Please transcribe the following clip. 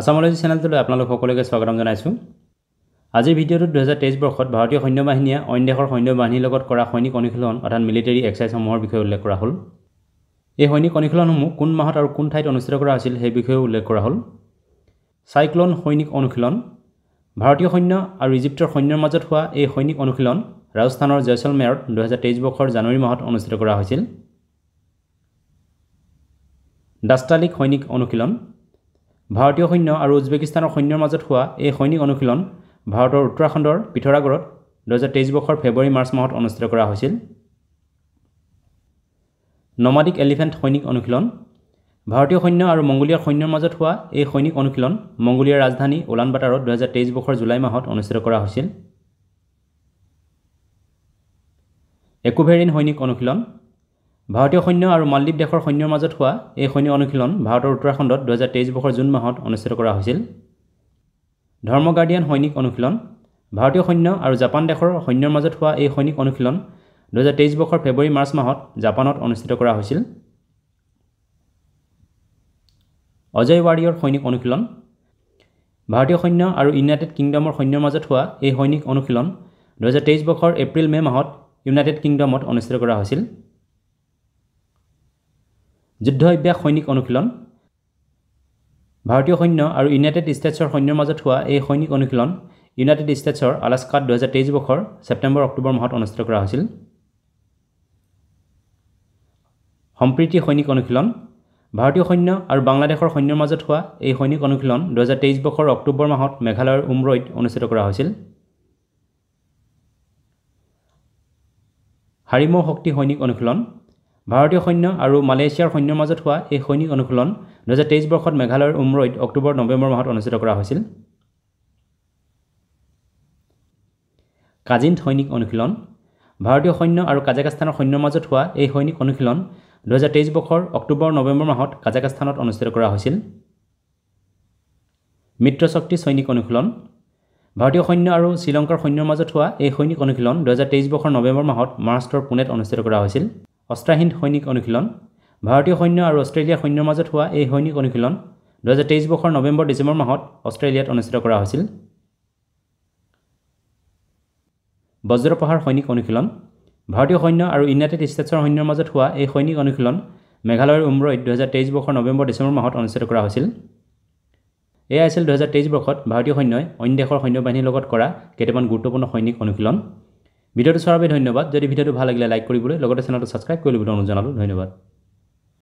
আসামলজি চেনেলটোলৈ আপোনালোক সকলোকে স্বাগতম জনাইছোঁ আজিৰ ভিডিঅ'টোত দুহেজাৰ তেইছ বৰ্ষত ভাৰতীয় সৈন্য বাহিনীয়ে অইন দেশৰ সৈন্য বাহিনীৰ লগত কৰা সৈনিক অনুশীলন অৰ্থাৎ মিলিটেৰী এক্সাৰচাইজসমূহৰ বিষয়ে উল্লেখ কৰা হ'ল এই সৈনিক অনুশীলনসমূহ কোন মাহত আৰু কোন ঠাইত অনুষ্ঠিত কৰা হৈছিল সেই বিষয়েও উল্লেখ কৰা হ'ল চাইক্লন সৈনিক অনুশীলন ভাৰতীয় সৈন্য আৰু ইজিপ্তৰ সৈন্যৰ মাজত হোৱা এই সৈনিক অনুশীলন ৰাজস্থানৰ জয়চলমেৰত দুহেজাৰ তেইছ বৰ্ষৰ জানুৱাৰী মাহত অনুষ্ঠিত কৰা হৈছিল ডাষ্টালিক সৈনিক অনুশীলন ভাৰতীয় সৈন্য আৰু উজবেকিস্তানৰ সৈন্যৰ মাজত হোৱা এই সৈনিক অনুশীলন ভাৰতৰ উত্তৰাখণ্ডৰ পিথৰাগড়ত দুহেজাৰ তেইছ বৰ্ষৰ ফেব্ৰুৱাৰী মাৰ্চ মাহত অনুষ্ঠিত কৰা হৈছিল নমাদিক এলিফেণ্ট সৈনিক অনুশীলন ভাৰতীয় সৈন্য আৰু মংগোলীয়া সৈন্যৰ মাজত হোৱা এই সৈনিক অনুশীলন মংগোলীয়াৰ ৰাজধানী ওলানবাটাৰত দুহেজাৰ তেইছ বৰ্ষৰ জুলাই মাহত অনুষ্ঠিত কৰা হৈছিল একোভেৰিন সৈনিক অনুশীলন ভাৰতীয় সৈন্য আৰু মালদ্বীপ দেশৰ সৈন্যৰ মাজত হোৱা এই সৈন্য অনুশীলন ভাৰতৰ উত্তৰাখণ্ডত দুহেজাৰ তেইছ বৰ্ষৰ জুন মাহত অনুষ্ঠিত কৰা হৈছিল ধৰ্ম গাৰ্ডিয়ান সৈনিক অনুশীলন ভাৰতীয় সৈন্য আৰু জাপান দেশৰ সৈন্যৰ মাজত হোৱা এই সৈনিক অনুশীলন দুহেজাৰ তেইছ বৰ্ষৰ ফেব্ৰুৱাৰী মাৰ্চ মাহত জাপানত অনুষ্ঠিত কৰা হৈছিল অজয় ৱাৰিয়ৰ সৈনিক অনুশীলন ভাৰতীয় সৈন্য আৰু ইউনাইটেড কিংডমৰ সৈন্যৰ মাজত হোৱা এই সৈনিক অনুশীলন দুহেজাৰ তেইছ বৰ্ষৰ এপ্ৰিল মে' মাহত ইউনাইটেড কিংডমত অনুষ্ঠিত কৰা হৈছিল যুদ্ধ অভ্যাস সৈনিক অনুশীলন ভাৰতীয় সৈন্য আৰু ইউনাইটেড ষ্টেটছৰ সৈন্যৰ মাজত হোৱা এই সৈনিক অনুশীলন ইউনাইটেড ষ্টেটছৰ আলাস্কাত দুহেজাৰ তেইছ বৰ্ষৰ ছেপ্টেম্বৰ অক্টোবৰ মাহত অনুষ্ঠিত কৰা হৈছিল সম্প্ৰীতি সৈনিক অনুশীলন ভাৰতীয় সৈন্য আৰু বাংলাদেশৰ সৈন্যৰ মাজত হোৱা এই সৈনিক অনুশীলন দুহেজাৰ তেইছ বৰ্ষৰ অক্টোবৰ মাহত মেঘালয়ৰ উমৰৈত অনুষ্ঠিত কৰা হৈছিল হাৰিম শক্তি সৈনিক অনুশীলন ভাৰতীয় সৈন্য আৰু মালয়েছিয়াৰ সৈন্যৰ মাজত হোৱা এই সৈনিক অনুশীলন দুহেজাৰ তেইছ বৰ্ষত মেঘালয়ৰ উমৰৈত অক্টোবৰ নৱেম্বৰ মাহত অনুষ্ঠিত কৰা হৈছিল কাজিন সৈনিক অনুশীলন ভাৰতীয় সৈন্য আৰু কাজাকিস্তানৰ সৈন্যৰ মাজত হোৱা এই সৈনিক অনুশীলন দুহেজাৰ তেইছ বৰ্ষৰ অক্টোবৰ নৱেম্বৰ মাহত কাজাকাস্তানত অনুষ্ঠিত কৰা হৈছিল মিত্ৰশক্তি সৈনিক অনুশীলন ভাৰতীয় সৈন্য আৰু শ্ৰীলংকাৰ সৈন্যৰ মাজত হোৱা এই সৈনিক অনুশীলন দুহেজাৰ তেইছ বৰ্ষৰ নৱেম্বৰ মাহত মহাৰাষ্ট্ৰৰ পুনেত অনুষ্ঠিত কৰা হৈছিল অস্ত্ৰাহীন সৈনিক অনুশীলন ভাৰতীয় সৈন্য আৰু অষ্ট্ৰেলিয়া সৈন্যৰ মাজত হোৱা এই সৈনিক অনুশীলন দুহেজাৰ তেইছ বৰ্ষৰ নৱেম্বৰ ডিচেম্বৰ মাহত অষ্ট্ৰেলিয়াত অনুষ্ঠিত কৰা হৈছিল বজ্ৰপাহাৰ সৈনিক অনুশীলন ভাৰতীয় সৈন্য আৰু ইউনাইটেড ষ্টেটছৰ সৈন্যৰ মাজত হোৱা এই সৈনিক অনুশীলন মেঘালয়ৰ উম্ৰইত দুহেজাৰ তেইছ বৰ্ষৰ নৱেম্বৰ ডিচেম্বৰ মাহত অনুষ্ঠিত কৰা হৈছিল এয়া আছিল দুহেজাৰ তেইছ বৰ্ষত ভাৰতীয় সৈন্যই অন্য দেশৰ সৈন্য বাহিনীৰ লগত কৰা কেইটামান গুৰুত্বপূৰ্ণ সৈনিক অনুশীলন ভিডিঅ'টো চোৱাৰ বাবে ধন্যবাদ যদি ভিডিঅ'টো ভাল লাগিলে লাইক কৰিবলৈ লগতে চেনেলটো ছাবস্ক্ৰাইব কৰিবলৈ অনুৰোধ জনালোঁ ধন্যবাদ